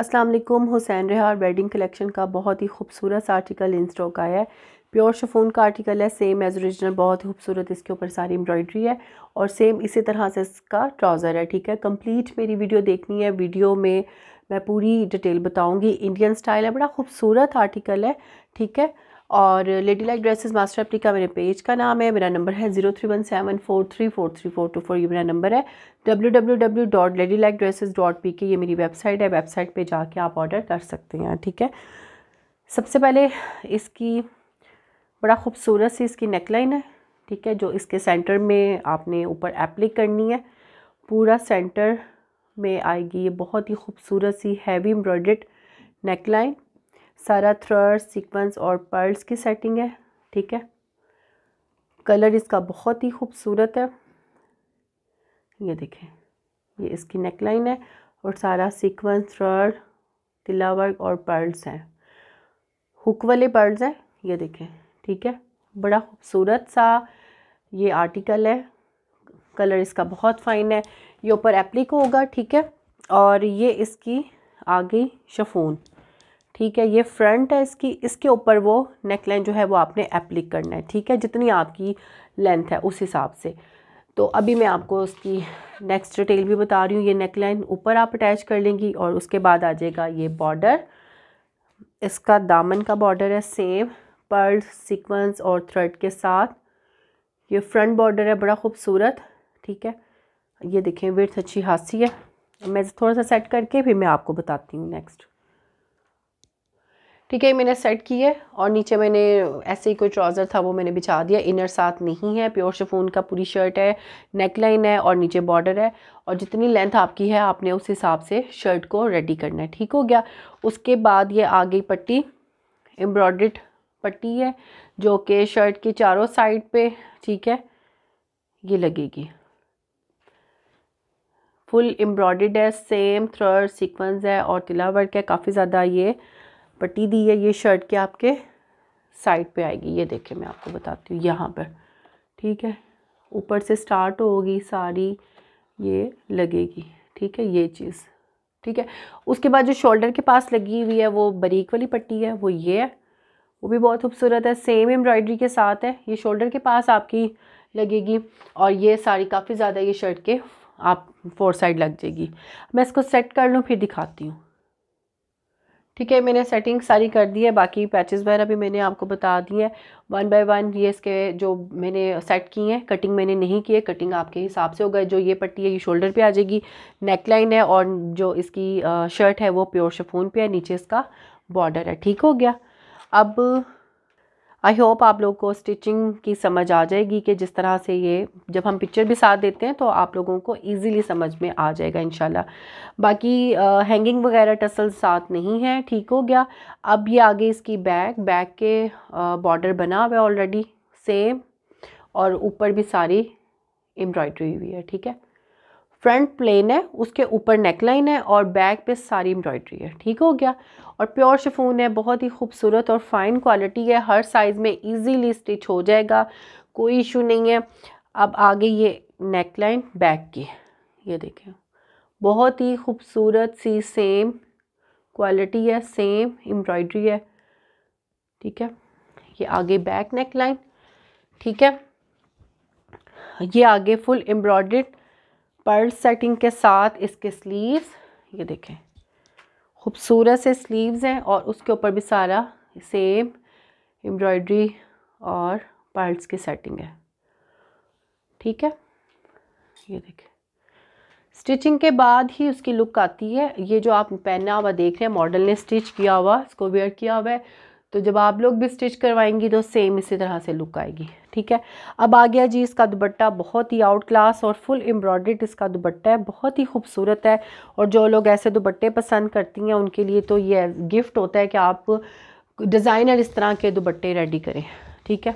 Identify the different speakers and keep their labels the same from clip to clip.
Speaker 1: अस्सलाम वालेकुम Hussain रिहार wedding collection का बहुत ही खूबसूरत आर्टिकल इन स्टॉक आया है प्योर शफून का आर्टिकल है सेम एज ओरिजिनल बहुत ही खूबसूरत इसके ऊपर सारी एम्ब्रॉयडरी है और सेम इसी तरह से इसका ट्राउज़र है ठीक है कंप्लीट मेरी वीडियो देखनी है वीडियो में मैं पूरी डिटेल बताऊंगी इंडियन स्टाइल है बड़ा खूबसूरत आर्टिकल है ठीक है और लेडी लाइक ड्रेसेस मास्टर एप्ली का मेरे पेज का नाम है मेरा नंबर है zero three one seven four three four three four two four ये मेरा नंबर है W W W dot lady like dresses dot P K ये मेरी वेबसाइट है वेबसाइट पे जाके आप ऑर्डर कर सकते हैं ठीक है सबसे पहले इसकी बड़ा खूबसूरत सी इसकी नेकलाइन है ठीक है जो इसके सेंटर में आपने ऊपर एप्लिक करनी है पूरा सेंटर में आएगी ये बहुत ही खूबसूरत सी हैवी एम्ब्रॉयड नेकलाइन सारा थ्रर्स सीक्वेंस और पर्ल्स की सेटिंग है ठीक है कलर इसका बहुत ही खूबसूरत है ये देखें ये इसकी नेकलाइन है और सारा सीक्वेंस थ्रर्ड तिलावर्क और पर्ल्स हैं हुक वाले पर्ल्स हैं ये देखें ठीक है बड़ा खूबसूरत सा ये आर्टिकल है कलर इसका बहुत फाइन है ये ऊपर एप्लिक होगा ठीक है और ये इसकी आगे शफून ठीक है ये फ्रंट है इसकी इसके ऊपर वो नेक लाइन जो है वो आपने एप्लिक करना है ठीक है जितनी आपकी लेंथ है उस हिसाब से तो अभी मैं आपको उसकी नेक्स्ट डिटेल भी बता रही हूँ ये नेक लाइन ऊपर आप अटैच कर लेंगी और उसके बाद आ जाएगा ये बॉर्डर इसका दामन का बॉर्डर है सेम पर्ल सिक्वेंस और थ्रेड के साथ ये फ्रंट बॉर्डर है बड़ा खूबसूरत ठीक है ये देखें वर्थ अच्छी हाथी है मैं थोड़ा सा सेट करके फिर मैं आपको बताती हूँ नेक्स्ट ठीक है मैंने सेट की है और नीचे मैंने ऐसे ही कोई ट्राउज़र था वो मैंने बिछा दिया इनर साथ नहीं है प्योर शफून का पूरी शर्ट है नेकलाइन है और नीचे बॉर्डर है और जितनी लेंथ आपकी है आपने उस हिसाब से शर्ट को रेडी करना है ठीक हो गया उसके बाद ये आ गई पट्टी एम्ब्रॉयड पट्टी है जो कि शर्ट के चारों साइड पर ठीक है ये लगेगी फुल एम्ब्रॉयड है सेम थ्रर सिक्वेंस है और तिला वर्क है काफ़ी ज़्यादा ये पट्टी दी है ये शर्ट के आपके साइड पे आएगी ये देखें मैं आपको बताती हूँ यहाँ पर ठीक है ऊपर से स्टार्ट होगी सारी ये लगेगी ठीक है ये चीज़ ठीक है उसके बाद जो शोल्डर के पास लगी हुई है वो बरीक वाली पट्टी है वो ये है वो भी बहुत खूबसूरत है सेम एम्ब्रॉयडरी के साथ है ये शोल्डर के पास आपकी लगेगी और ये साड़ी काफ़ी ज़्यादा ये शर्ट के आप फोर साइड लग जाएगी मैं इसको सेट कर लूँ फिर दिखाती हूँ ठीक है मैंने सेटिंग सारी कर दी है बाकी पैचेस वगैरह भी मैंने आपको बता दी है वन बाय वन ये इसके जो मैंने सेट किए हैं कटिंग मैंने नहीं की है कटिंग आपके हिसाब से होगा जो ये पट्टी है ये शोल्डर पे आ जाएगी नेक लाइन है और जो इसकी शर्ट है वो प्योर शफून पे है नीचे इसका बॉर्डर है ठीक हो गया अब आई होप आप लोग को स्टिचिंग की समझ आ जाएगी कि जिस तरह से ये जब हम पिक्चर भी साथ देते हैं तो आप लोगों को इजीली समझ में आ जाएगा इन बाकी आ, हैंगिंग वगैरह टसल साथ नहीं है ठीक हो गया अब ये आगे इसकी बैग बैग के बॉर्डर बना हुआ है ऑलरेडी सेम और ऊपर भी सारी एम्ब्रॉयड्री हुई है ठीक है फ्रंट प्लेन है उसके ऊपर नेकलाइन है और बैक पे सारी एम्ब्रॉयडरी है ठीक हो गया और प्योर शिफोन है बहुत ही खूबसूरत और फाइन क्वालिटी है हर साइज़ में इजीली स्टिच हो जाएगा कोई इशू नहीं है अब आगे ये नेकलाइन बैक की है ये देखें बहुत ही खूबसूरत सी सेम क्वालिटी है सेम एम्ब्रॉयडरी है ठीक है ये आगे बैक नेक लाइन ठीक है ये आगे फुल एम्ब्रॉयड पर्ल सेटिंग के साथ इसके स्लीव्स ये देखें खूबसूरत से स्लीव्स हैं और उसके ऊपर भी सारा सेम एम्ब्रॉयडरी और पर्ल्स की सेटिंग है ठीक है ये देखें स्टिचिंग के बाद ही उसकी लुक आती है ये जो आप पहना हुआ देख रहे हैं मॉडल ने स्टिच किया हुआ इसको वेयर किया हुआ है तो जब आप लोग भी स्टिच करवाएंगी तो सेम इसी तरह से लुक आएगी ठीक है अब आ गया जी इसका दुपट्टा बहुत ही आउट क्लास और फुल एम्ब्रॉयड्रेड इसका दुपट्टा है बहुत ही खूबसूरत है और जो लोग ऐसे दुपट्टे पसंद करती हैं उनके लिए तो ये गिफ्ट होता है कि आप डिज़ाइनर इस तरह के दुपट्टे रेडी करें ठीक है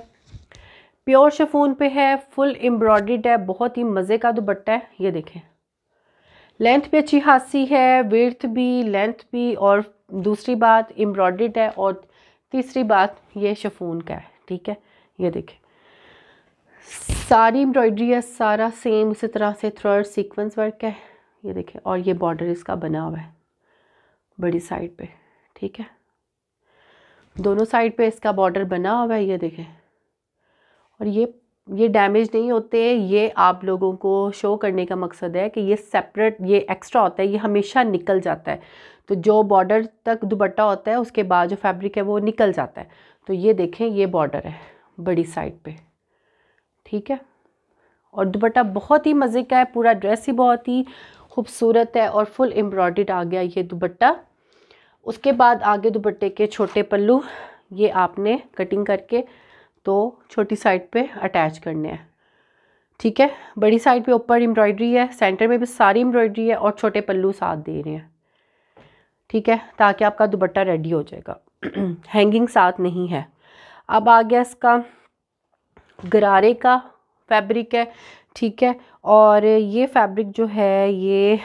Speaker 1: प्योर शफून पे है फुल एम्ब्रॉयड्रीड है बहुत ही मज़े का दुपट्टा है ये देखें लेंथ भी अच्छी खासी है वर्थ भी लेंथ भी और दूसरी बात एम्ब्रॉयड्रीड है और तीसरी बात ये शफून का है ठीक है ये देखें सारी एम्ब्रॉयडरी है सारा सेम इसी तरह से थ्रड सीक्वेंस वर्क है ये देखें और ये बॉर्डर इसका बना हुआ है बड़ी साइड पे ठीक है दोनों साइड पे इसका बॉर्डर बना हुआ है ये देखें और ये ये डैमेज नहीं होते ये आप लोगों को शो करने का मकसद है कि ये सेपरेट ये एक्स्ट्रा होता है ये हमेशा निकल जाता है तो जो बॉर्डर तक दुपट्टा होता है उसके बाद जो फैब्रिक है वो निकल जाता है तो ये देखें ये बॉर्डर है बड़ी साइड पे ठीक है और दुपट्टा बहुत ही मज़े का है पूरा ड्रेस ही बहुत ही खूबसूरत है और फुल एम्ब्रॉयड आ गया ये दुपट्टा उसके बाद आगे दुपट्टे के छोटे पल्लू ये आपने कटिंग करके दो तो छोटी साइड पे अटैच करने हैं ठीक है बड़ी साइड पे ऊपर एम्ब्रॉयडरी है सेंटर में भी सारी एम्ब्रॉयडरी है और छोटे पल्लू साथ दे रहे हैं ठीक है ताकि आपका दुपट्टा रेडी हो जाएगा हैंगिंग साथ नहीं है अब आ गया इसका गरारे का फैब्रिक है ठीक है और ये फैब्रिक जो है ये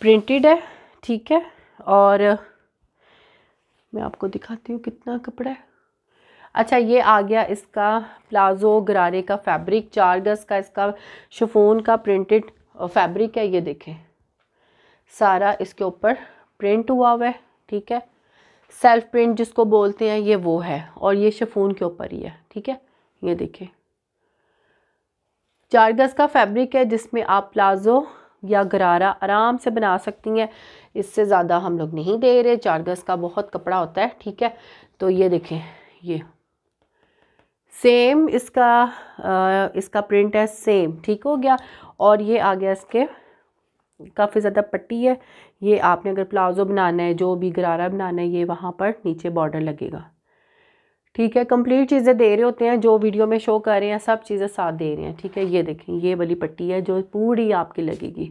Speaker 1: प्रिंटेड है ठीक है और मैं आपको दिखाती हूँ कितना कपड़ा है अच्छा ये आ गया इसका प्लाजो गरारे का फैब्रिक चार गज का इसका शफोन का प्रिंटेड फैब्रिक है ये देखें सारा इसके ऊपर प्रिंट हुआ हुआ है ठीक है सेल्फ प्रिंट जिसको बोलते हैं ये वो है और ये शफून के ऊपर ही है ठीक है ये देखें चार गज़ का फैब्रिक है जिसमें आप प्लाजो या गरारा आराम से बना सकती हैं इससे ज़्यादा हम लोग नहीं दे रहे चार गज़ का बहुत कपड़ा होता है ठीक है तो ये देखें ये सेम इसका आ, इसका प्रिंट है सेम ठीक हो गया और ये आ गया इसके काफ़ी ज़्यादा पट्टी है ये आपने अगर प्लाजो बनाना है जो भी गरारा बनाना है ये वहाँ पर नीचे बॉर्डर लगेगा ठीक है कंप्लीट चीज़ें दे रहे होते हैं जो वीडियो में शो कर रहे हैं सब चीज़ें साथ दे रहे हैं ठीक है ये देखें ये वाली पट्टी है जो पूरी आपकी लगेगी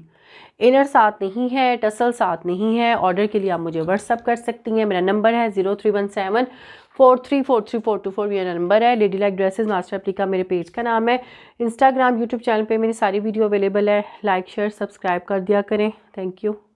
Speaker 1: इनर साथ नहीं है टसल साथ नहीं है ऑर्डर के लिए आप मुझे व्हाट्सअप कर सकती हैं मेरा नंबर है zero three one seven four three four three four two four मेरा नंबर है लेडी लाइक ड्रेसेस मास्टर अप्लिका मेरे पेज का नाम है इंस्टाग्राम यूट्यूब चैनल पे मेरी सारी वीडियो अवेलेबल है लाइक शेयर सब्सक्राइब कर दिया करें थैंक यू